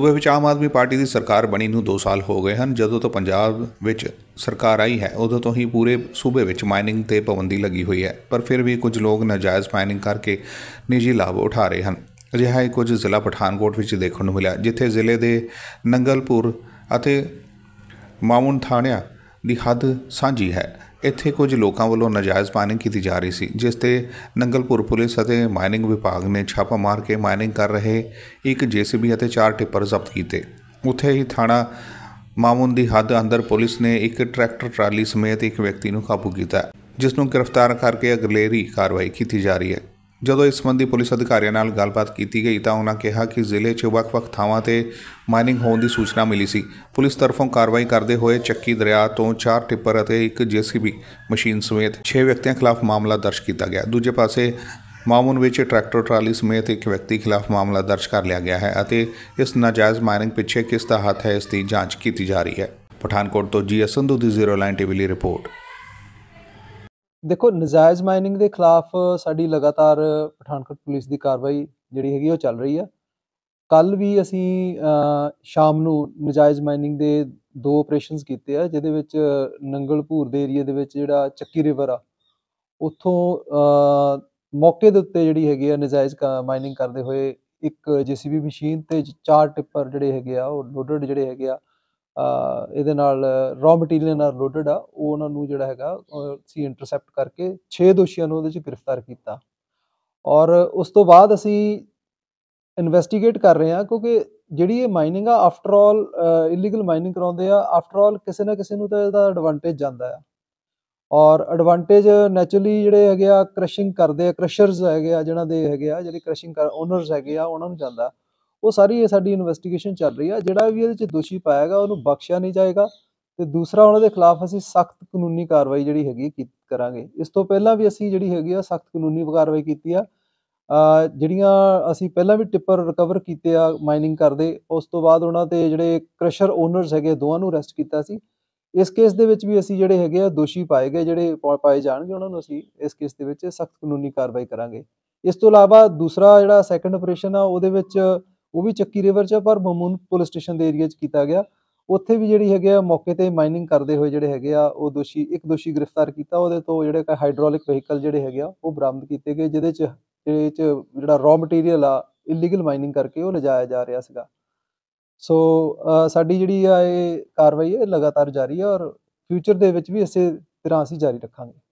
ਸੂਬੇ ਵਿੱਚ ਆਮ ਆਦਮੀ ਪਾਰਟੀ ਦੀ ਸਰਕਾਰ ਬਣੀ ਨੂੰ 2 ਸਾਲ ਹੋ ਗਏ ਹਨ ਜਦੋਂ ਤੋਂ ਪੰਜਾਬ ਵਿੱਚ ਸਰਕਾਰ ਆਈ ਹੈ ਉਦੋਂ ਤੋਂ ਹੀ ਪੂਰੇ ਸੂਬੇ ਵਿੱਚ ਮਾਈਨਿੰਗ ਤੇ ਪਾਬੰਦੀ ਲੱਗੀ ਹੋਈ ਹੈ ਪਰ ਫਿਰ ਵੀ ਕੁਝ ਲੋਕ ਨਾਜਾਇਜ਼ ਮਾਈਨਿੰਗ ਕਰਕੇ ਨਿੱਜੀ ਲਾਭ ਉਠਾ ਰਹੇ ਹਨ ਅਜਿਹਾ ਹੀ ਕੁਝ ਜ਼ਿਲ੍ਹਾ ਪਠਾਨਕੋਟ ਵਿੱਚ ਦੇਖਣ ਨੂੰ ਮਿਲਿਆ ਜਿੱਥੇ ਜ਼ਿਲ੍ਹੇ ਦੇ ਨੰਗਲਪੁਰ ਅਤੇ ਮਾਮੂਨ ਥਾਣਿਆਂ ਦੀ ਹੱਦ ਸਾਂਝੀ ਹੈ ਇੱਥੇ ਕੁਝ ਲੋਕਾਂ ਵੱਲੋਂ ਨਜਾਇਜ਼ ਮਾਈਨਿੰਗ ਕੀਤੀ ਜਾ ਰਹੀ ਸੀ ਜਿਸ ਤੇ ਨੰਗਲਪੁਰ ਪੁਲਿਸ ਅਤੇ ਮਾਈਨਿੰਗ ਵਿਭਾਗ ਨੇ ਛਾਪਾ ਮਾਰ ਕੇ ਮਾਈਨਿੰਗ ਕਰ ਰਹੇ ਇੱਕ ਜੀਸੀਬੀ ਅਤੇ ਚਾਰ ਟਿੱਪਰ ਜ਼ਬਤ ਕੀਤੇ ਉੱਥੇ ਹੀ ਥਾਣਾ ਮਾਮੂਨ ਦੀ ਹੱਦ ਅੰਦਰ ਪੁਲਿਸ ਨੇ ਇੱਕ ਟਰੈਕਟਰ ਟਰਾਲੀ ਸਮੇਤ ਇੱਕ ਵਿਅਕਤੀ ਨੂੰ ਕਾਬੂ ਕੀਤਾ ਜਿਸ ਨੂੰ ਗ੍ਰਿਫਤਾਰ ਕਰਕੇ ਅਗਲੇਰੀ ਕਾਰਵਾਈ ਕੀਤੀ ਜਾ ਰਹੀ ਹੈ ਜਦੋਂ ਇਸ ਸੰਬੰਧੀ ਪੁਲਿਸ ਅਧਿਕਾਰੀਆਂ ਨਾਲ ਗੱਲਬਾਤ ਕੀਤੀ ਗਈ ਤਾਂ ਉਹਨਾਂ ਕਿਹਾ ਕਿ ਜ਼ਿਲ੍ਹੇ 'ਚ ਵੱਖ-ਵੱਖ ਥਾਵਾਂ ਤੇ ਮਾਈਨਿੰਗ ਹੋਣ ਦੀ ਸੂਚਨਾ ਮਿਲੀ ਸੀ ਪੁਲਿਸ ਤਰਫੋਂ ਕਾਰਵਾਈ ਕਰਦੇ ਹੋਏ ਚੱਕੀ ਦਰਿਆ ਤੋਂ 4 ਟਿੱਪਰ ਅਤੇ ਇੱਕ ਜੀਸੀਬੀ ਮਸ਼ੀਨ ਸਮੇਤ 6 ਵਿਅਕਤੀਆਂ ਖਿਲਾਫ ਮਾਮਲਾ ਦਰਜ ਕੀਤਾ ਗਿਆ ਦੂਜੇ ਪਾਸੇ ਮਾਮੂਨ ਵਿੱਚ ਟਰੈਕਟਰ ਟਰਾਲੀ ਸਮੇਤ ਇੱਕ ਵਿਅਕਤੀ ਖਿਲਾਫ ਮਾਮਲਾ ਦਰਜ ਕਰ ਲਿਆ ਗਿਆ ਹੈ ਅਤੇ ਇਸ ਨਾਜਾਇਜ਼ ਮਾਈਨਿੰਗ ਪਿੱਛੇ ਕਿਸ ਦਾ ਹੱਥ ਹੈ ਇਸ ਦੀ ਜਾਂਚ ਕੀਤੀ ਜਾ ਰਹੀ ਹੈ ਪਠਾਨਕੋਟ ਤੋਂ ਜੀ ਸੰਧੂ ਦੀ 09 ਟੀਵੀ ਲਈ ਰਿਪੋਰਟ ਦੇਖੋ ਨਜਾਇਜ਼ ਮਾਈਨਿੰਗ ਦੇ ਖਿਲਾਫ ਸਾਡੀ ਲਗਾਤਾਰ ਪਠਾਨਕੋਟ ਪੁਲਿਸ ਦੀ ਕਾਰਵਾਈ ਜਿਹੜੀ ਹੈਗੀ ਉਹ ਚੱਲ ਰਹੀ ਆ ਕੱਲ ਵੀ ਅਸੀਂ ਸ਼ਾਮ ਨੂੰ ਨਜਾਇਜ਼ ਮਾਈਨਿੰਗ ਦੇ ਦੋ ਆਪਰੇਸ਼ਨਸ ਕੀਤੇ ਆ ਜਿਹਦੇ ਵਿੱਚ ਨੰਗਲਪੂਰ ਦੇ ਏਰੀਆ ਦੇ ਵਿੱਚ ਜਿਹੜਾ ਚੱਕੀ ਰਿਵਰ ਆ ਉੱਥੋਂ ਮੌਕੇ ਦੇ ਉੱਤੇ ਜਿਹੜੀ ਹੈਗੀ ਆ ਨਜਾਇਜ਼ ਮਾਈਨਿੰਗ ਕਰਦੇ ਹੋਏ ਇੱਕ ਜੀਸੀਬੀ ਮਸ਼ੀਨ ਤੇ ਚਾਰ ਟਿੱਪਰ ਜਿਹੜੇ ਹੈਗੇ ਆ ਉਹ ਲੋਡਡ ਜਿਹੜੇ ਹੈਗੇ ਆ ਇਹਦੇ ਨਾਲ ਰॉ ਮਟੀਰੀਅਲ ਨਾਲ ਲੋਡਡ ਆ ਉਹ ਉਹਨਾਂ ਨੂੰ ਜਿਹੜਾ ਹੈਗਾ ਸੀ ਇੰਟਰਸੈਪਟ ਕਰਕੇ 6 ਦੋਸ਼ੀਆਂ ਨੂੰ ਉਹਦੇ ਚ ਗ੍ਰਿਫਤਾਰ ਕੀਤਾ ਔਰ ਉਸ ਤੋਂ ਬਾਅਦ ਅਸੀਂ ਇਨਵੈਸਟੀਗੇਟ ਕਰ ਰਹੇ ਹਾਂ ਕਿਉਂਕਿ ਜਿਹੜੀ ਇਹ ਮਾਈਨਿੰਗ ਆ ਆਫਟਰ ਆਲ ਇਲੀਗਲ ਮਾਈਨਿੰਗ ਕਰਾਉਂਦੇ ਆ ਆਫਟਰ ਆਲ ਕਿਸੇ ਨਾ ਕਿਸੇ ਨੂੰ ਤਾਂ ਇਹਦਾ ਐਡਵਾਂਟੇਜ ਜਾਂਦਾ ਆ ਔਰ ਐਡਵਾਂਟੇਜ ਨੇਚਰਲੀ ਜਿਹੜੇ ਹੈਗੇ ਆ ਕ੍ਰਸ਼ਿੰਗ ਕਰਦੇ ਆ ਕ੍ਰਸ਼ਰਸ ਹੈਗੇ ਆ ਜਿਨ੍ਹਾਂ ਦੇ ਹੈਗੇ ਆ ਜਿਹੜੇ ਕ੍ਰਸ਼ਿੰਗ ਕਰ ਓਨਰਸ ਹੈਗੇ ਆ ਉਹਨਾਂ ਨੂੰ ਜਾਂਦਾ ਉਹ ਸਾਰੀ ਇਹ ਸਾਡੀ ਇਨਵੈਸਟੀਗੇਸ਼ਨ ਚੱਲ ਰਹੀ ਆ ਜਿਹੜਾ ਵੀ ਇਹਦੇ ਚ ਦੋਸ਼ੀ ਪਾਇਆਗਾ ਉਹਨੂੰ ਬਖਸ਼ਿਆ ਨਹੀਂ ਜਾਏਗਾ ਤੇ ਦੂਸਰਾ ਉਹਨਾਂ ਦੇ ਖਿਲਾਫ ਅਸੀਂ ਸਖਤ ਕਾਨੂੰਨੀ ਕਾਰਵਾਈ ਜਿਹੜੀ ਹੈਗੀ ਕਰਾਂਗੇ ਇਸ ਤੋਂ ਪਹਿਲਾਂ ਵੀ ਅਸੀਂ ਜਿਹੜੀ ਹੈਗੀ ਆ ਸਖਤ ਕਾਨੂੰਨੀ ਕਾਰਵਾਈ ਕੀਤੀ ਆ ਜਿਹੜੀਆਂ ਅਸੀਂ ਪਹਿਲਾਂ ਵੀ ਟਿੱਪਰ ਰਿਕਵਰ ਕੀਤੇ ਆ ਮਾਈਨਿੰਗ ਕਰਦੇ ਉਸ ਤੋਂ ਬਾਅਦ ਉਹਨਾਂ ਤੇ ਜਿਹੜੇ ਕ੍ਰਸ਼ਰ ਓਨਰਸ ਹੈਗੇ ਦੋਵਾਂ ਨੂੰ ਅਰੈਸਟ ਕੀਤਾ ਸੀ ਇਸ ਕੇਸ ਦੇ ਵਿੱਚ ਵੀ ਅਸੀਂ ਜਿਹੜੇ ਹੈਗੇ ਆ ਦੋਸ਼ੀ ਪਾਏ ਗਏ ਜਿਹੜੇ ਪਾਏ ਜਾਣਗੇ ਉਹਨਾਂ ਨੂੰ ਅਸੀਂ ਇਸ ਕੇਸ ਦੇ ਵਿੱਚ ਸਖਤ ਕਾਨੂੰਨੀ ਕਾਰਵਾਈ ਕਰਾਂਗੇ ਇਸ ਤੋਂ ਇਲਾਵਾ ਦੂਸਰਾ ਜਿਹੜਾ ਸੈਕੰਡ ਆਪਰੇਸ਼ਨ ਆ ਉਹਦੇ ਵਿੱਚ ਉਹ ਵੀ ਚੱਕੀ ਰਿਵਰ 'ਚ ਪਰ ਮਮੂਨ ਪੁਲਿਸ ਸਟੇਸ਼ਨ ਦੇ ਏਰੀਆ 'ਚ ਕੀਤਾ ਗਿਆ ਉੱਥੇ ਵੀ ਜਿਹੜੀ ਹੈਗੇ ਆ ਮੌਕੇ ਤੇ ਮਾਈਨਿੰਗ ਕਰਦੇ ਹੋਏ ਜਿਹੜੇ ਹੈਗੇ ਆ ਉਹ ਦੋਸ਼ੀ ਇੱਕ ਦੋਸ਼ੀ ਗ੍ਰਿਫਤਾਰ ਕੀਤਾ ਉਹਦੇ ਤੋਂ ਜਿਹੜੇ ਕਾ ਹਾਈਡ੍ਰੋਲਿਕ ਵਹੀਕਲ ਜਿਹੜੇ ਹੈਗੇ ਆ ਉਹ ਬਰਾਮਦ ਕੀਤੇ ਗਏ ਜਿਹਦੇ 'ਚ ਜਿਹਦੇ 'ਚ ਜਿਹੜਾ ਰॉ ਮਟੀਰੀਅਲ ਆ ਇਲੀਗਲ ਮਾਈਨਿੰਗ ਕਰਕੇ ਉਹ ਲਜਾਇਆ ਜਾ ਰਿਹਾ ਸੀਗਾ ਸੋ ਸਾਡੀ ਜਿਹੜੀ ਆ ਇਹ ਕਾਰਵਾਈ ਹੈ ਲਗਾਤਾਰ ਜਾਰੀ ਹੈ ਔਰ ਫਿਊਚਰ ਦੇ ਵਿੱਚ ਵੀ ਇਸੇ ਤਰ੍ਹਾਂ ਅਸੀਂ ਜਾਰੀ ਰੱਖਾਂਗੇ